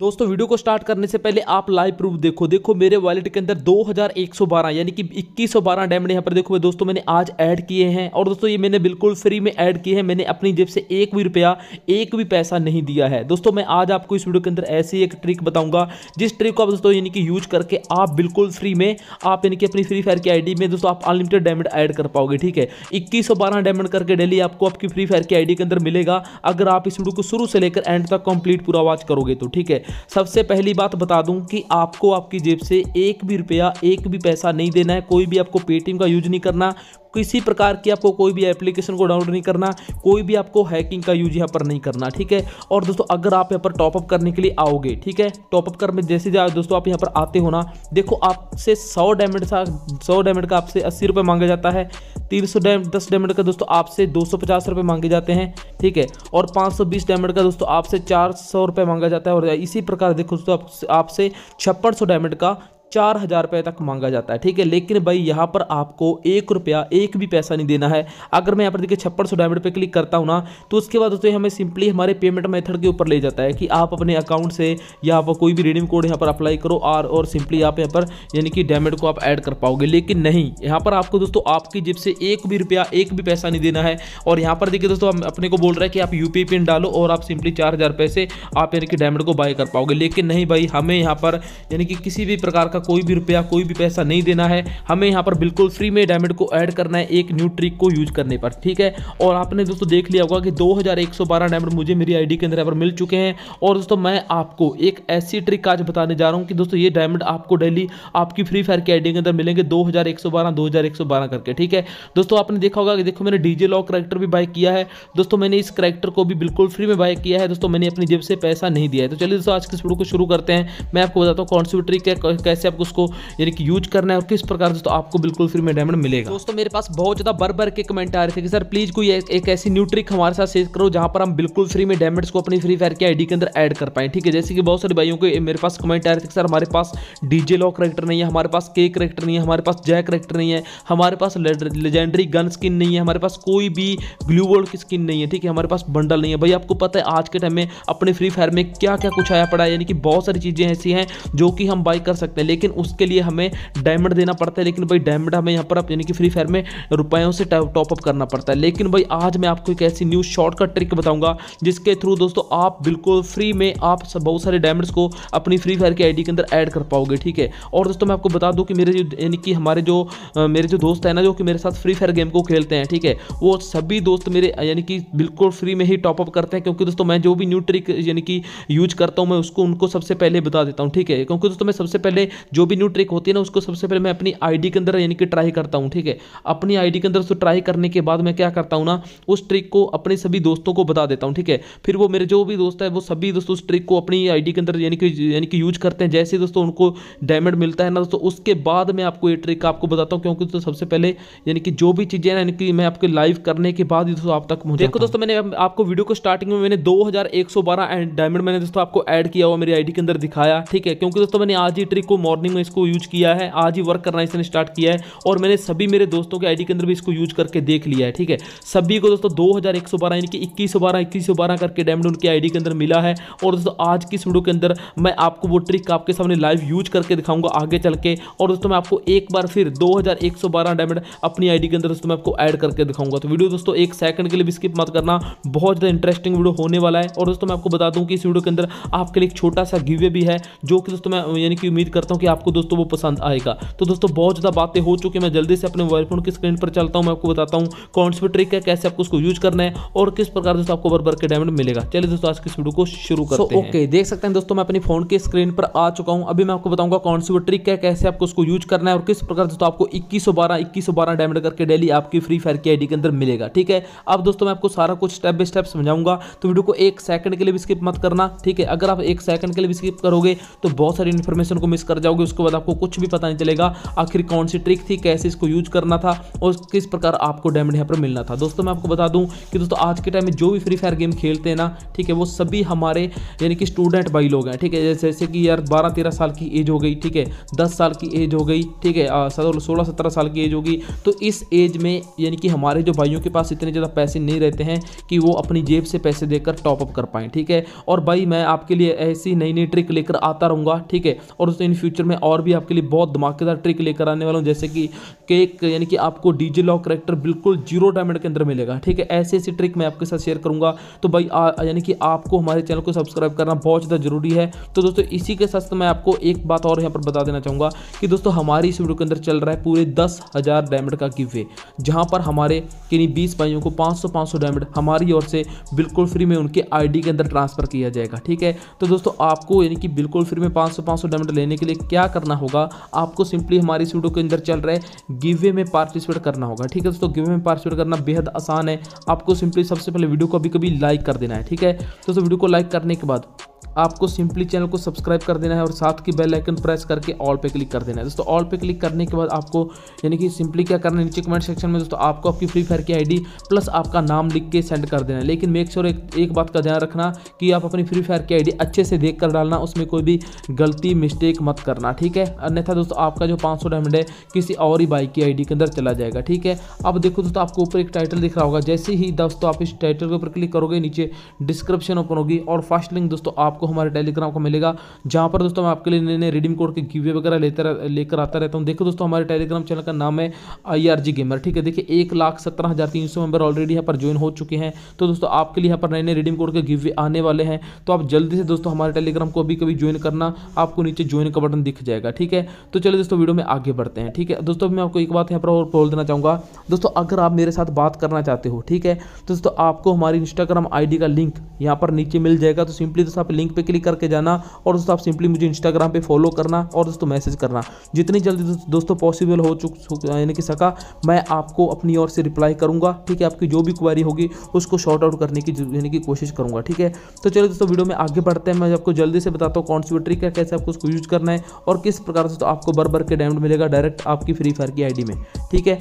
दोस्तों वीडियो को स्टार्ट करने से पहले आप लाइव प्रूफ देखो देखो मेरे वॉलेट के अंदर 2112 यानी कि 2112 डायमंड यहाँ पर देखो मैं दोस्तों मैंने आज ऐड किए हैं और दोस्तों ये मैंने बिल्कुल फ्री में ऐड किए हैं मैंने अपनी जेब से एक भी रुपया एक भी पैसा नहीं दिया है दोस्तों मैं आज आपको इस वीडियो के अंदर ऐसी एक ट्रिक बताऊंगा जिस ट्रिक को आप दोस्तों यानी कि यूज करके आप बिल्कुल फ्री में आप यानी कि अपनी फ्री फायर की आई में दोस्तों आप अनलिमिटेड डायमंड ऐड कर पाओगे ठीक है इक्कीस डायमंड करके डेली आपको आपकी फ्री फायर की आई के अंदर मिलेगा अगर आप इस वीडियो को शुरू से लेकर एंड तक कंप्लीट पूरा वॉच करोगे तो ठीक है सबसे पहली बात बता दूं कि आपको आपकी जेब से एक भी रुपया एक भी पैसा नहीं देना है कोई भी आपको पेटीएम का यूज नहीं करना किसी प्रकार की आपको कोई भी एप्लीकेशन को डाउनलोड नहीं करना कोई भी आपको हैकिंग का यूज यहाँ पर नहीं करना ठीक है और दोस्तों अगर आप यहाँ पर टॉपअप करने के लिए आओगे ठीक है टॉपअप करने जैसे दोस्तों आप यहाँ पर आते हो ना देखो आपसे सौ डायमंड का सौ डायमंड का आपसे अस्सी रुपये मांगा जाता है तीन सौ दस डायमंड का दोस्तों आपसे दो सौ पचास रुपये मांगे जाते हैं ठीक है और पाँच सौ बीस डायमंड का दोस्तों आपसे चार सौ रुपये मांगा जाता है और इसी प्रकार देखो दोस्तों आपसे छप्पन सौ डायमंड का चार हज़ार रुपये तक मांगा जाता है ठीक है लेकिन भाई यहाँ पर आपको एक रुपया एक भी पैसा नहीं देना है अगर मैं यहाँ पर देखिए छप्पन सौ डायमंड पर क्लिक करता हूँ ना तो उसके बाद दोस्तों हमें सिंपली हमारे पेमेंट मेथड के ऊपर ले जाता है कि आप अपने अकाउंट से या आप कोई भी रिडीम कोड यहाँ पर अप्लाई करो और और सिंपली आप यहाँ पर यानी कि डायमंड को आप ऐड कर पाओगे लेकिन नहीं यहाँ पर आपको दोस्तों आपकी जिप से एक भी रुपया एक भी पैसा नहीं देना है और यहाँ पर देखिए दोस्तों अपने को बोल रहे हैं कि आप यू पिन डालो और आप सिंपली चार हज़ार से आप यानी कि डायमंड को बाय कर पाओगे लेकिन नहीं भाई हमें यहाँ पर यानी कि किसी भी प्रकार का कोई भी रुपया कोई भी पैसा नहीं देना है हमें यहाँ पर बिल्कुल फ्री में डायमंड को ऐड करना है एक न्यू ट्रिक को यूज करने पर ठीक है और आपने दोस्तों देख लिया होगा कि 2112 डायमंड मुझे मेरी आईडी के अंदर यहाँ पर मिल चुके हैं और दोस्तों मैं आपको एक ऐसी ट्रिक आज बताने जा रहा हूँ कि दोस्तों ये डायमंड आपको डेली आपकी फ्री फायर की आईडी के अंदर मिलेंगे दो हज़ार एक सौ बारह दो हज़ार एक सौ बारह करके ठीक है दोस्तों आपने देखा होगा कि देखो मैंने डीजे लॉक करेक्टर भी बाय किया है दोस्तों मैंने इस करेक्टर को भी बिल्कुल फ्री में बाय किया है दोस्तों मैंने अपनी जेब से पैसा नहीं दिया है तो चलिए दोस्तों आज की वीडियो को शुरू करते हैं मैं आपको बताता हूँ कौन सी ट्रिक है कैसे कैसे आपको उसको यानी कि यूज करना है और किस प्रकार से तो आपको बिल्कुल फ्री में डायमंड मिलेगा दोस्तों मेरे पास बहुत ज़्यादा बर बर के कमेंट आ रहे थे कि सर प्लीज़ कोई एक ऐसी न्यू ट्रिक हमारे साथ शेयर करो जहां पर हम बिल्कुल फ्री में डायमंड को अपनी फ्री फायर की आईडी के अंदर ऐड कर पाए ठीक है जैसे कि बहुत सारे भाइयों को मेरे पास कमेंट आ रहे थे सर हमारे पास डीजे लॉ करेक्टर नहीं है हमारे पास के करेक्टर नहीं है हमारे पास जय करेक्टर नहीं है हमारे पास लेजेंडरी गन स्किन नहीं है हमारे पास कोई भी ग्लू वर्ल्ड की स्किन नहीं है ठीक है हमारे पास बंडल नहीं है भाई आपको पता है आज के टाइम में अपने फ्री फायर में क्या क्या कुछ आया पड़ा है यानी कि बहुत सारी चीज़ें ऐसी हैं जो कि हम बाई कर सकते हैं लेकिन उसके लिए हमें डायमंड देना पड़ता है लेकिन भाई डायमंड हमें यहाँ पर आप यानी कि फ्री फायर में रुपयों से टॉपअप करना पड़ता है लेकिन भाई आज मैं आपको एक ऐसी न्यू शॉर्टकट ट्रिक बताऊंगा जिसके थ्रू दोस्तों आप बिल्कुल फ्री में आप बहुत सारे डायमंड्स को अपनी फ्री फायर की आईडी के अंदर ऐड कर पाओगे ठीक है और दोस्तों मैं आपको बता दूं कि मेरे यानी कि हमारे जो मेरे जो दोस्त हैं ना जो कि मेरे साथ फ्री फायर गेम को खेलते हैं ठीक है वो सभी दोस्त मेरे यानी कि बिल्कुल फ्री में ही टॉपअप करते हैं क्योंकि दोस्तों मैं जो भी न्यू ट्रिक यानी कि यूज करता हूँ मैं उसको उनको सबसे पहले बता देता हूँ ठीक है क्योंकि दोस्तों मैं सबसे पहले जो भी न्यू ट्रिक होती है ना उसको सबसे पहले मैं अपनी आईडी के अंदर यानी कि ट्राई करता हूँ ठीक है अपनी आईडी के अंदर उसको ट्राई करने के बाद मैं क्या करता हूँ ना उस ट्रिक को अपने सभी दोस्तों को बता देता हूँ ठीक है फिर वो मेरे जो भी दोस्त है वो सभी दोस्तों उस ट्रिक को अपनी आई के अंदर यानी कि यानी कि यूज करते हैं जैसे दोस्तों उनको डायमंड मिलता है ना दोस्तों उसके बाद मैं आपको ये ट्रिक आपको बताता हूँ क्योंकि दोस्तों सबसे पहले यानी कि जो भी चीज़ें यानी कि मैं आपके लाइव करने के बाद ही दोस्तों आप तक मुझे देखो दोस्तों मैंने आपको वीडियो को स्टार्टिंग में मैंने दो डायमंड मैंने दोस्तों आपको ऐड किया हुआ मेरी आईडी के अंदर दिखाया ठीक है क्योंकि दोस्तों मैंने आज ही ट्रिक को मॉर्निंग में इसको यूज किया है आज ही वर्क करना इसने स्टार्ट किया है और मैंने सभी मेरे दोस्तों के आईडी के अंदर भी इसको यूज करके देख लिया है ठीक है सभी को दोस्तों दो हज़ार एक सौ बारह यानी कि इक्कीस सौ बारह इक्कीस सौ बारह करके डायमंड उनके आईडी के अंदर मिला है और दोस्तों आज की इस वीडियो के अंदर मैं आपको वो ट्रिक आपके सामने लाइव यूज करके दिखाऊंगा आगे चल के और दोस्तों मैं आपको एक बार फिर दो हज़ार डायमंड अपनी आईडी के अंदर दोस्तों मैं आपको ऐड करके दिखाऊंगा तो वीडियो दोस्तों एक सेकंड के लिए भी स्किप मत करना बहुत ज़्यादा इंटरेस्टिंग वीडियो होने वाला है और दोस्तों मैं आपको बता दूं कि इस वीडियो के अंदर आपके लिए एक छोटा सा गिवे भी है जो कि दोस्तों मैं यानी कि उम्मीद करता हूँ कि आपको दोस्तों वो पसंद आएगा तो दोस्तों बहुत ज़्यादा बातें हो चुकी मैं जल्दी से अपने मोबाइल फोन की स्क्रीन पर चलता हूँ मैं आपको बताता हूँ कौन सी ट्रिक है कैसे आपको उसको यूज करना है और किस प्रकार दोस्तों आपको बर्बर के डायमंड मिलेगा चलिए दोस्तों आज की वीडियो को शुरू करते हैं ओके देख सकते हैं दोस्तों मैं अपनी फोन की स्क्रीन पर आ चुका हूँ अभी मैं आपको बताऊंगा कौन सी वो ट्रिक है कैसे आपको उसको यूज करना है और किस प्रकार दोस्तों आपको इक्कीस सौ बारह डायमंड करके डेली आपकी फ्री फायर की आईडी के अंदर मिलेगा ठीक है अब दोस्तों मैं आपको सारा कुछ स्टेप बाय स्टेप समझाऊंगा तो वीडियो को एक सेकंड के लिए भी स्किप मत करना ठीक है अगर आप एक सेकंड के लिए भी स्किप करोगे तो बहुत सारी इन्फॉर्मेशन को मिस कर जाओगे जाओगे उसके बाद आपको कुछ भी पता नहीं चलेगा आखिर कौन सी ट्रिक थी कैसे इसको यूज करना था और किस प्रकार आपको डैमेज यहाँ पर मिलना था दोस्तों मैं आपको बता दूँ कि दोस्तों आज के टाइम में जो भी फ्री फायर गेम खेलते हैं ना ठीक है वो सभी हमारे यानी कि स्टूडेंट भाई लोग हैं ठीक है जैसे जैसे कि यार बारह तेरह साल की एज हो गई ठीक है दस साल की एज हो गई ठीक है सोलह सत्रह साल की एज होगी तो इस एज में यानी कि हमारे जो भाइयों के पास इतने ज़्यादा पैसे नहीं रहते हैं कि वो अपनी जेब से पैसे देकर टॉपअप कर पाएँ ठीक है और भाई मैं आपके लिए ऐसी नई नई ट्रिक लेकर आता रहूँगा ठीक है और दोस्तों इन फ्यूचर फ्यूचर में और भी आपके लिए बहुत धमाकेदार ट्रिक लेकर आने वाला हूँ जैसे कि केक यानी कि आपको डीजे लॉक करेक्टर बिल्कुल जीरो डायमंड के अंदर मिलेगा ठीक है ऐसी ऐसी ट्रिक मैं आपके साथ शेयर करूंगा तो भाई यानी कि आपको हमारे चैनल को सब्सक्राइब करना बहुत ज़्यादा जरूरी है तो दोस्तों इसी के साथ मैं आपको एक बात और यहाँ पर बता देना चाहूँगा कि दोस्तों हमारी इस वीडियो के अंदर चल रहा है पूरे दस डायमंड का गिवे जहाँ पर हमारे यानी बीस भाइयों को पाँच सौ पाँच सौ डायमंड हमारी ओर से बिल्कुल फ्री में उनके आई के अंदर ट्रांसफ़र किया जाएगा ठीक है तो दोस्तों आपको यानी कि बिल्कुल फ्री में पाँच सौ पाँच सौ डायमंड लेने के लिए क्या करना होगा आपको सिंपली हमारी स्टूडियो के अंदर चल रहे गिवे में पार्टिसिपेट करना होगा ठीक है दोस्तों गिवे में पार्टिसिपेट करना बेहद आसान है आपको सिंपली सबसे पहले वीडियो को अभी कभी लाइक कर देना है ठीक है दोस्तों वीडियो को लाइक करने के बाद आपको सिंपली चैनल को सब्सक्राइब कर देना है और साथ की बेल आइकन प्रेस करके ऑल पे क्लिक कर देना है दोस्तों ऑल पे क्लिक करने के बाद आपको यानी कि सिंपली क्या करना है नीचे कमेंट सेक्शन में दोस्तों आपको आपकी फ्री फायर की आईडी प्लस आपका नाम लिख के सेंड कर देना है लेकिन मेक श्योर एक, एक बात का ध्यान रखना कि आप अपनी फ्री फायर की आई अच्छे से देख कर डालना उसमें कोई भी गलती मिस्टेक मत करना ठीक है अन्यथा दोस्तों आपका जो पाँच डायमंड है किसी और ही बाइक की आई के अंदर चला जाएगा ठीक है अब देखो दोस्तों आपको ऊपर एक टाइटल दिख रहा होगा जैसे ही दोस्तों आप इस टाइटल के ऊपर क्लिक करोगे नीचे डिस्क्रिप्शन ओपन होगी और फर्स्ट लिंक दोस्तों आपको हमारे टेलीग्राम को मिलेगा जहाँ पर दोस्तों मैं आपके लिए नए नए रिडीम कोड के गिवे वगैरह लेते लेकर आता रहता हूँ देखो दोस्तों हमारे टेलीग्राम चैनल का नाम है आई आर जी गेमर ठीक है देखिए एक लाख सत्रह हज़ार तीन सौ मेम्बर ऑलरेडी यहाँ पर ज्वाइन हो चुके हैं तो दोस्तों आपके लिए यहाँ पर नए नए रिडीम कोड के गिवे आने वाले हैं तो आप जल्दी से दोस्तों हमारे टेलीग्राम को अभी कभी ज्वाइन करना आपको नीचे ज्वाइन का बटन दिख जाएगा ठीक है तो चलिए दोस्तों वीडियो में आगे बढ़ते हैं ठीक है दोस्तों मैं आपको एक बात यहाँ पर और बोल देना चाहूँगा दोस्तों अगर आप मेरे साथ बात करना चाहते हो ठीक है तो दोस्तों आपको हमारी इंस्टाग्राम आईडी का लिंक यहाँ पर नीचे मिल जाएगा तो सिंपली दोस्तों आप लिंक पे क्लिक करके जाना और दोस्तों आप सिंपली मुझे इंस्टाग्राम पे फॉलो करना और दोस्तों मैसेज करना जितनी जल्दी दोस्तों पॉसिबल हो चुक यानी कि सका मैं आपको अपनी ओर से रिप्लाई करूँगा ठीक है आपकी जो भी क्वारी होगी उसको शॉर्ट आउट करने की यानी कि कोशिश करूँगा ठीक है तो चलिए दोस्तों वीडियो में आगे बढ़ते हैं मैं आपको जल्दी से बताता हूँ कौन सी ट्रिक है कैसे आपको उसको यूज करना है और किस प्रकार से तो आपको बर बर के डायमंड मिलेगा डायरेक्ट आपकी फ्री फायर की आई में ठीक है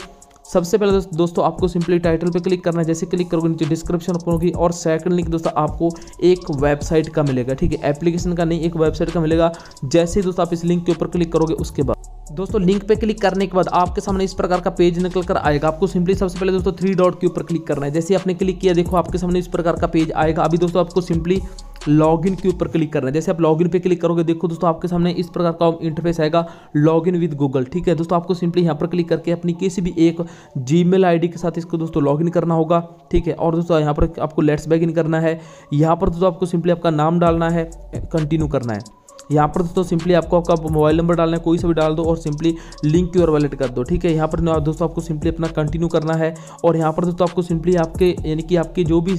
सबसे पहले दोस्तों आपको सिंपली टाइटल पे क्लिक करना है जैसे क्लिक करोगे नीचे डिस्क्रिप्शन ओपन होगी और सेकंड लिंक दोस्तों आपको एक वेबसाइट का मिलेगा ठीक है एप्लीकेशन का नहीं एक वेबसाइट का मिलेगा जैसे ही दोस्तों आप इस लिंक के ऊपर क्लिक करोगे उसके बाद दोस्तों लिंक पे क्लिक करने के बाद आपके सामने इस प्रकार का पेज निकल कर आएगा आपको सिंपली सबसे पहले दोस्तों थ्री डॉट के ऊपर क्लिक करना है जैसे आपने क्लिक किया देखो आपके सामने इस प्रकार का पेज आएगा अभी दोस्तों आपको सिंपली लॉगिन के ऊपर क्लिक करना है जैसे आप लॉगिन पे क्लिक करोगे देखो दोस्तों आपके सामने इस प्रकार का इंटरफेस आएगा लॉगिन विद गूगल ठीक है दोस्तों आपको सिंपली यहाँ पर क्लिक करके अपनी किसी भी एक जी मेल के साथ इसको दोस्तों लॉगिन करना होगा ठीक है और दोस्तों यहाँ पर आपको लेट्स बैग इन करना है यहाँ पर दोस्तों आपको सिंपली आपका नाम डालना है कंटिन्यू करना है यहाँ पर दोस्तों सिंपली आपको आपका मोबाइल नंबर डालना है कोई सा भी डाल दो और सिंपली लिंक की ओर वैलेट कर दो ठीक है यहाँ पर दोस्तों आपको सिंपली अपना कंटिन्यू करना है और यहाँ पर दोस्तों आपको सिंपली आपके यानी कि आपके जो भी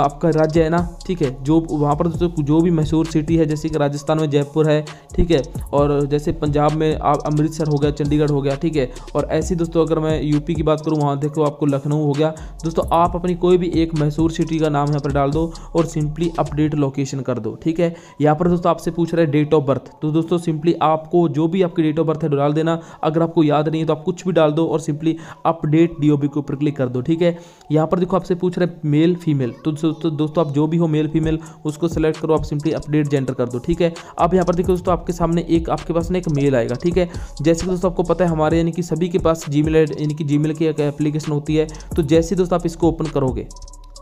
आपका राज्य है ना ठीक है जो वहाँ पर दोस्तों जो भी मशहूर सिटी है जैसे कि राजस्थान में जयपुर है ठीक है और जैसे पंजाब में आप अमृतसर हो गया चंडीगढ़ हो गया ठीक है और ऐसे दोस्तों अगर मैं यूपी की बात करूँ वहाँ देखो आपको लखनऊ हो गया दोस्तों आप अपनी कोई भी एक मशहूर सिटी का नाम यहाँ पर डाल दो और सिंपली अपडेट लोकेशन कर दो ठीक है यहाँ पर दोस्तों आपसे पूछ रहे डेट ऑफ बर्थ तो दोस्तों सिंपली आपको जो भी आपकी डेट ऑफ बर्थ है डाल देना अगर आपको याद नहीं है तो आप कुछ भी डाल दो और सिंपली अपडेट डीओबी के ऊपर क्लिक कर दो ठीक है यहाँ पर देखो आपसे पूछ रहे मेल फीमेल तो दोस्तों दोस्तों आप जो भी हो मेल फीमेल उसको सेलेक्ट करो आप सिंपली अपडेट जेंडर कर दो ठीक है अब यहाँ पर देखो दोस्तों आपके सामने एक आपके पास ना एक मेल आएगा ठीक है जैसे कि दोस्तों आपको पता है हमारे यानी कि सभी के पास जी मेल यानी कि जी की एप्लीकेशन होती है तो जैसे दोस्तों आप इसको ओपन करोगे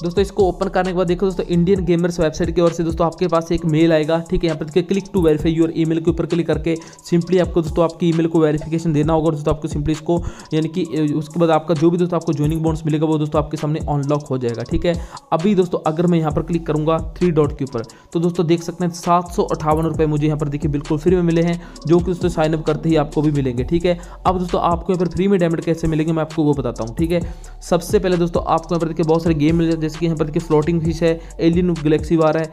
दोस्तों इसको ओपन करने के बाद देखो दोस्तों इंडियन गेमर्स वेबसाइट की ओर से दोस्तों आपके पास एक मेल आएगा ठीक है यहाँ पर देखिए click to verify your email के ऊपर क्लिक करके सिंपली आपको दोस्तों आपकी ईमेल को वेरीफिकेशन देना होगा दोस्तों आपको सिंपली इसको यानी कि उसके बाद आपका जो भी दोस्तों आपको ज्वाइनिंग बोन्स मिलेगा वो दोस्तों आपके सामने अनलॉक हो जाएगा ठीक है अभी दोस्तों अगर मैं यहाँ पर क्लिक करूँगा थ्री डॉट के ऊपर तो दोस्तों देख सकते हैं सात सौ अठावन रुपये मुझे यहाँ पर देखिए बिल्कुल फ्री में मिले हैं जो कि दोस्तों साइनअप करते ही आपको भी मिलेंगे ठीक है अब दोस्तों आपको यहाँ पर फ्री में डायमंड कैसे मिलेंगे मैं आपको वो बताता हूँ ठीक है सबसे पहले दोस्तों आपको यहाँ पर देखिए बहुत सारे गेम मिल जैसे जैसे कि यहाँ पर देखिए फ्लोटिंग फिश है एलियन गलेक्सी वार है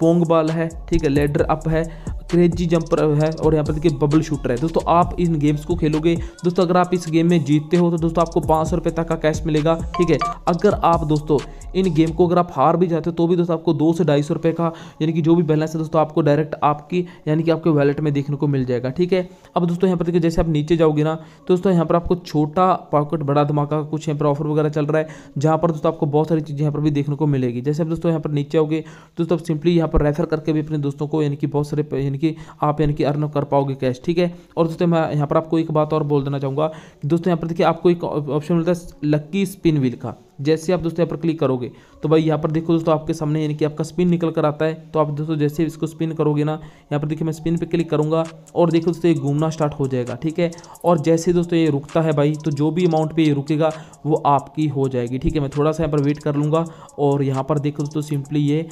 पोंग बाल है ठीक है लेडर अप है क्रेजी जंपर है और यहाँ पर देखिए बबल शूटर है दोस्तों आप इन गेम्स को खेलोगे दोस्तों अगर आप इस गेम में जीतते हो तो दोस्तों आपको पाँच सौ तक का कैश मिलेगा ठीक है अगर आप दोस्तों इन गेम को अगर आप हार भी जाते हो तो भी दोस्तों आपको दो से ढाई सौ का यानी कि जो भी बैलेंस है दोस्तों आपको डायरेक्ट आपकी यानी कि आपके वैलेट में देखने को मिल जाएगा ठीक है अब दोस्तों यहाँ पर देखिए जैसे आप नीचे जाओगे ना तो, दोस्तों यहाँ पर आपको छोटा पॉकेट बड़ा धमाका कुछ यहाँ पर ऑफर वगैरह चल रहा है जहाँ पर दोस्तों आपको बहुत सारी चीज़ें यहाँ पर भी देखने को मिलेगी जैसे आप दोस्तों यहाँ पर नीचे आओगे दोस्तों आप सिंपली यहाँ पर रेफर करके भी अपने दोस्तों को यानी कि बहुत सारे यानी कि आप यानी कि अर्न कर पाओगे कैश ठीक है और दोस्तों मैं यहाँ पर आपको एक बात और बोल देना चाहूँगा दोस्तों यहाँ पर देखिए आपको एक ऑप्शन मिलता है लक्की स्पिन व्हील का जैसे आप दोस्तों यहाँ पर क्लिक करोगे तो भाई यहाँ पर देखो दोस्तों आपके सामने यानी कि आपका स्पिन निकल कर आता है तो आप दोस्तों जैसे इसको स्पिन करोगे ना यहाँ पर देखिए मैं स्पिन पर क्लिक करूँगा और देखो दोस्तों ये घूमना स्टार्ट हो जाएगा ठीक है और जैसे दोस्तों ये रुकता है भाई तो जो भी अमाउंट पर ये रुकेगा वो आपकी हो जाएगी ठीक है मैं थोड़ा सा यहाँ पर वेट कर लूँगा और यहाँ पर देखो दोस्तों सिंपली ये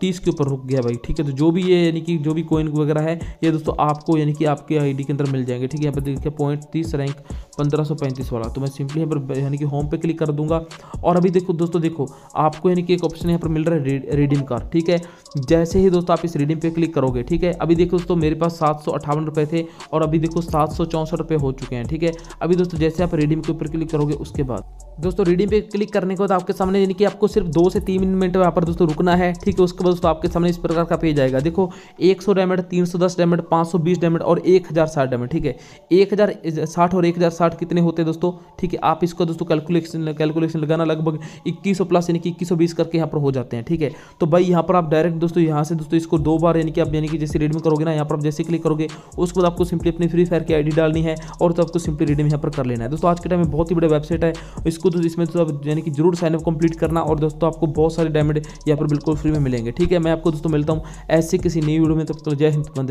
तीस के ऊपर रुक गया भाई ठीक है तो जो भी ये यानी कि जो भी कोइन वगैरह है ये दोस्तों आपको यानी कि आपके आई के अंदर मिल जाएंगे ठीक है यहाँ पर देखिए पॉइंट तीस रैंक पंद्रह वाला तो मैं सिंपली यहाँ पर यानी कि होम पे क्लिक कर दूंगा और अभी देखो दोस्तों देखो आपको यानी कि एक ऑप्शन यहाँ पर मिल रहा है रिडीम कार्ड ठीक है जैसे ही दोस्तों आप इस रिडीम पे क्लिक करोगे ठीक है अभी देखो दोस्तों मेरे पास सात सौ रुपये थे और अभी देखो सात सौ चौंसठ रुपये हो चुके हैं ठीक है अभी दोस्तों जैसे आप रिडीम के ऊपर क्लिक करोगे उसके बाद दोस्तों रिडीम पे क्लिक करने के बाद आपके सामने यानी कि आपको सिर्फ दो से तीन मिनट यहाँ पर दोस्तों रुकना है ठीक है उसके बाद दोस्तों आपके सामने इस प्रकार का पेज आएगा देखो एक सौ डायमंड तीन सौ दस डायमंड पाँच सौ बीस डायमंड और एक हज़ार साठ डायमंड ठीक है एक हज़ार साठ और एक हज़ार साठ कितने होते हैं दोस्तों ठीक है आप इसको दोस्तों कैलकुलेशन कैलकुलेशन लगा जाना लगभग इक्कीस प्लस यानी कि इक्कीस करके यहाँ पर हो जाते हैं ठीक है तो भाई यहाँ पर आप डायरेक्ट दोस्तों यहाँ से दोस्तों इसको दो बार यानी कि आप यानी कि जैसे रीड करोगे ना यहाँ पर आप जैसे क्लिक करोगे उसके बाद आपको सिंपली अपनी फ्री फायर की आई डालनी है और तो आपको सिंपली रिडीम यहाँ पर कर लेना है दोस्तों आज के टाइम में बहुत ही बड़ा वेबसाइट है इसको तो इसमें तो आप यानी कि जरूर साइनअप कंप्लीट करना और दोस्तों आपको बहुत सारे डायमंड यहाँ पर बिल्कुल फ्री में मिलेंगे ठीक है मैं आपको दोस्तों मिलता हूँ ऐसे किसी नई वीडियो में तब तक जय हिंद